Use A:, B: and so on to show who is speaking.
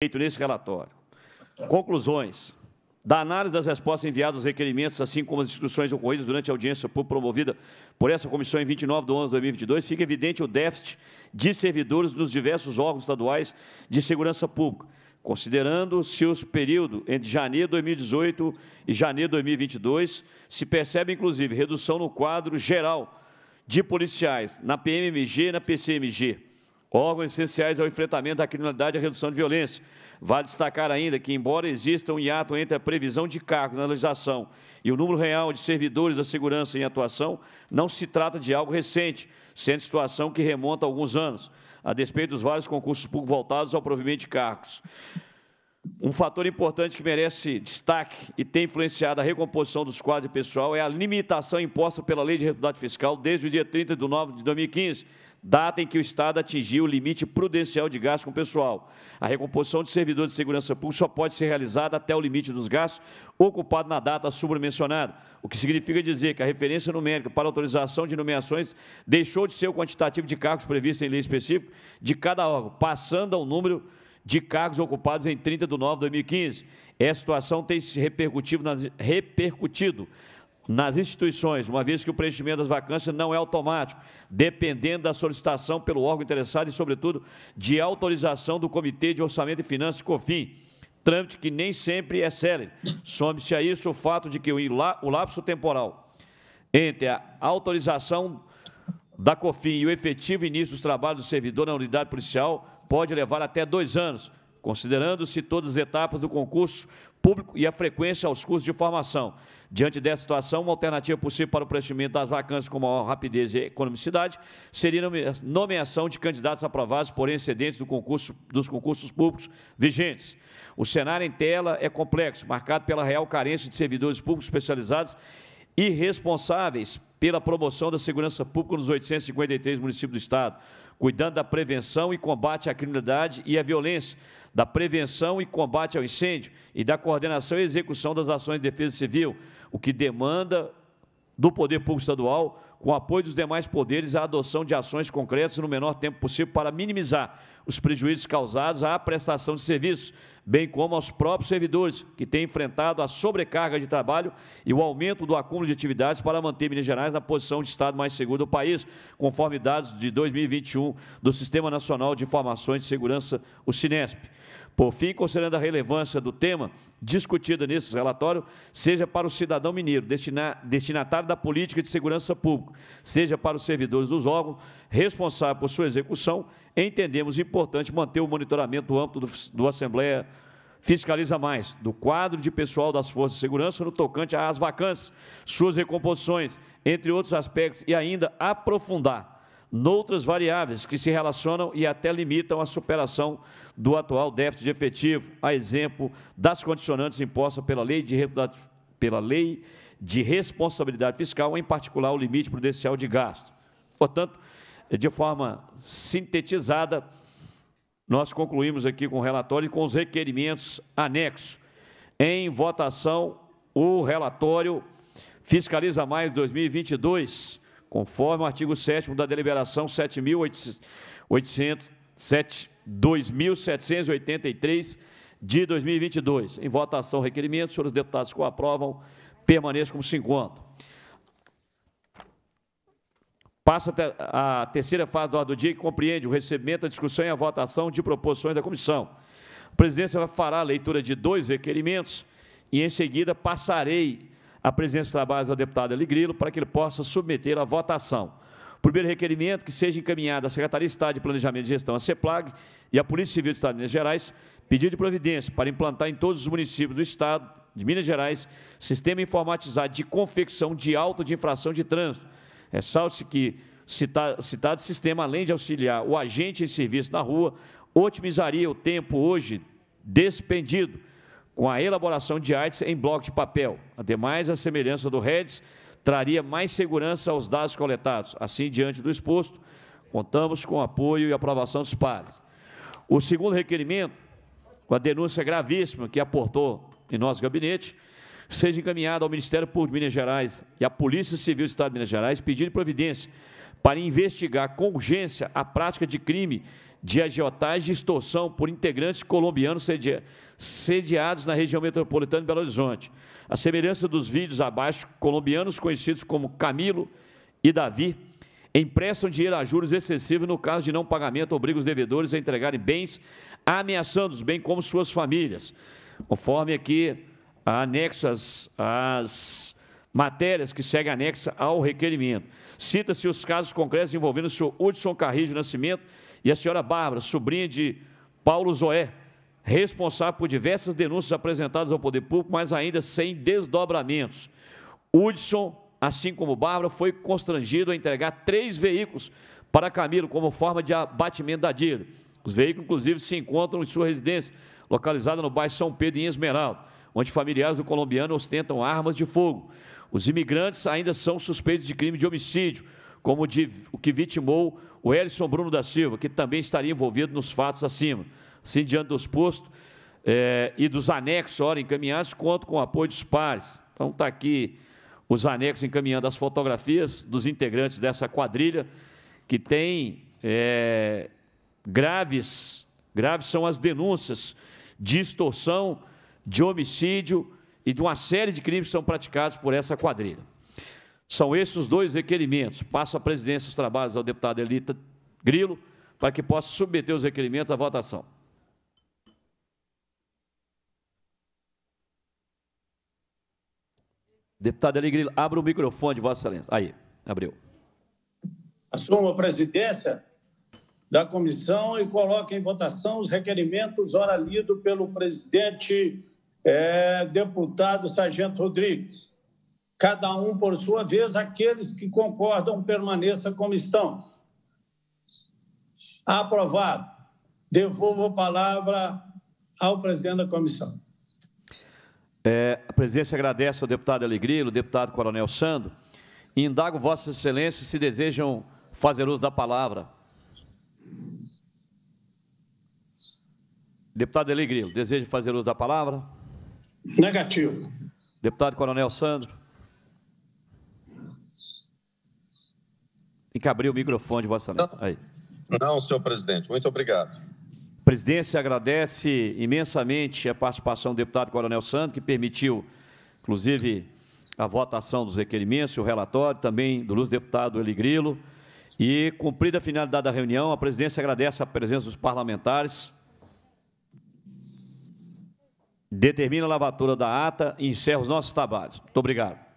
A: feito nesse relatório. Conclusões. Da análise das respostas enviadas aos requerimentos, assim como as discussões ocorridas durante a audiência promovida por essa comissão em 29 de 11 de 2022, fica evidente o déficit de servidores dos diversos órgãos estaduais de segurança pública, considerando-se os períodos entre janeiro de 2018 e janeiro de 2022, se percebe, inclusive, redução no quadro geral de policiais na PMMG e na PCMG órgãos essenciais ao enfrentamento da criminalidade e à redução de violência. Vale destacar ainda que, embora exista um hiato entre a previsão de cargos na legislação e o número real de servidores da segurança em atuação, não se trata de algo recente, sendo situação que remonta a alguns anos, a despeito dos vários concursos públicos voltados ao provimento de cargos. Um fator importante que merece destaque e tem influenciado a recomposição dos quadros de pessoal é a limitação imposta pela Lei de Responsabilidade Fiscal desde o dia 30 de nove de 2015, data em que o Estado atingiu o limite prudencial de gastos com o pessoal. A recomposição de servidores de segurança pública só pode ser realizada até o limite dos gastos ocupado na data supramencionada, o que significa dizer que a referência numérica para autorização de nomeações deixou de ser o quantitativo de cargos previsto em lei específica de cada órgão, passando ao número de cargos ocupados em 30 de 9 de 2015. Essa situação tem se repercutido nas, repercutido nas instituições, uma vez que o preenchimento das vacâncias não é automático, dependendo da solicitação pelo órgão interessado e, sobretudo, de autorização do Comitê de Orçamento e Finanças, COFIN, trâmite que nem sempre é célebre. Some-se a isso o fato de que o lapso temporal entre a autorização da COFIN e o efetivo início dos trabalhos do servidor na unidade policial pode levar até dois anos, considerando-se todas as etapas do concurso público e a frequência aos cursos de formação. Diante dessa situação, uma alternativa possível para o preenchimento das vacâncias com maior rapidez e economicidade seria a nomeação de candidatos aprovados por excedentes do concurso, dos concursos públicos vigentes. O cenário em tela é complexo, marcado pela real carência de servidores públicos especializados e responsáveis pela promoção da segurança pública nos 853 municípios do Estado cuidando da prevenção e combate à criminalidade e à violência, da prevenção e combate ao incêndio e da coordenação e execução das ações de defesa civil, o que demanda do Poder Público Estadual, com apoio dos demais poderes, a adoção de ações concretas no menor tempo possível para minimizar os prejuízos causados à prestação de serviços, bem como aos próprios servidores, que têm enfrentado a sobrecarga de trabalho e o aumento do acúmulo de atividades para manter Minas Gerais na posição de Estado mais seguro do país, conforme dados de 2021 do Sistema Nacional de Informações de Segurança, o Sinesp. Por fim, considerando a relevância do tema discutido nesse relatório, seja para o cidadão mineiro, destinatário da política de segurança pública, seja para os servidores dos órgãos responsáveis por sua execução, entendemos importante manter o monitoramento do âmbito do, do Assembleia fiscaliza mais do quadro de pessoal das forças de segurança no tocante às vacâncias, suas recomposições, entre outros aspectos, e ainda aprofundar noutras variáveis que se relacionam e até limitam a superação do atual déficit de efetivo, a exemplo das condicionantes impostas pela lei de pela lei de responsabilidade fiscal, em particular o limite prudencial de gasto. Portanto, é de forma sintetizada, nós concluímos aqui com o relatório e com os requerimentos anexos. Em votação, o relatório fiscaliza mais 2022, conforme o artigo 7 da deliberação 2.783 de 2022. Em votação, requerimentos senhores deputados que o aprovam, permaneçam como se encontram. Passa a terceira fase do ordem do dia que compreende o recebimento, a discussão e a votação de proposições da comissão. A presidência fará a leitura de dois requerimentos e, em seguida, passarei a presidência dos trabalhos ao deputado Aligrilo para que ele possa submeter à votação. O primeiro requerimento que seja encaminhado à Secretaria de Estado de Planejamento e Gestão, a CEPLAG, e à Polícia Civil do Estado de Minas Gerais, pedido de providência para implantar em todos os municípios do Estado de Minas Gerais sistema informatizado de confecção de auto de infração de trânsito Ressalte-se é, que citado, tá, tá citado sistema, além de auxiliar o agente em serviço na rua, otimizaria o tempo hoje despendido com a elaboração de artes em bloco de papel. Ademais, a semelhança do REDS traria mais segurança aos dados coletados. Assim, diante do exposto, contamos com apoio e aprovação dos pares. O segundo requerimento, com a denúncia gravíssima que aportou em nosso gabinete, seja encaminhada ao Ministério Público de Minas Gerais e à Polícia Civil do Estado de Minas Gerais pedindo providência para investigar com urgência a prática de crime de agiotagem e extorsão por integrantes colombianos sediados na região metropolitana de Belo Horizonte. A semelhança dos vídeos abaixo, colombianos conhecidos como Camilo e Davi emprestam dinheiro a juros excessivos no caso de não pagamento, obriga os devedores a entregarem bens, ameaçando-os bem como suas famílias. Conforme aqui anexo às, matérias que seguem anexa ao requerimento. Cita-se os casos concretos envolvendo o senhor Hudson Carrijo Nascimento e a senhora Bárbara, sobrinha de Paulo Zoé, responsável por diversas denúncias apresentadas ao poder público, mas ainda sem desdobramentos. Hudson, assim como Bárbara, foi constrangido a entregar três veículos para Camilo como forma de abatimento da dívida. Os veículos, inclusive, se encontram em sua residência, localizada no bairro São Pedro, em Esmeralda onde familiares do colombiano ostentam armas de fogo. Os imigrantes ainda são suspeitos de crime de homicídio, como de, o que vitimou o Elison Bruno da Silva, que também estaria envolvido nos fatos acima. Assim, diante dos postos é, e dos anexos, ora encaminhados, conto com o apoio dos pares. Então, está aqui os anexos encaminhando as fotografias dos integrantes dessa quadrilha, que tem é, graves, graves são as denúncias de extorsão de homicídio e de uma série de crimes que são praticados por essa quadrilha. São esses os dois requerimentos. Passo a presidência dos trabalhos ao deputado Elita Grilo para que possa submeter os requerimentos à votação. Deputado Elita Grilo, abra o microfone de Vossa Excelência. Aí, abriu. Assumo a presidência da comissão e coloco em votação os requerimentos ora lido pelo presidente é, deputado Sargento Rodrigues. Cada um, por sua vez, aqueles que concordam permaneçam como estão. Aprovado. Devolvo a palavra ao presidente da comissão. É, a presidência agradece ao deputado Alegrilo, deputado Coronel Sando, e indago Vossa Excelência se desejam fazer uso da palavra. Deputado Eli deseja fazer uso da palavra? Negativo. Deputado Coronel Sandro. Tem que abrir o microfone de Vossa Excelência. Aí. Não, senhor presidente. Muito obrigado. A presidência agradece imensamente a participação do deputado Coronel Sandro, que permitiu, inclusive, a votação dos requerimentos, o relatório, também do luz deputado Eli E, cumprida a finalidade da reunião, a presidência agradece a presença dos parlamentares Determina a lavatura da ata e encerra os nossos trabalhos. Muito obrigado.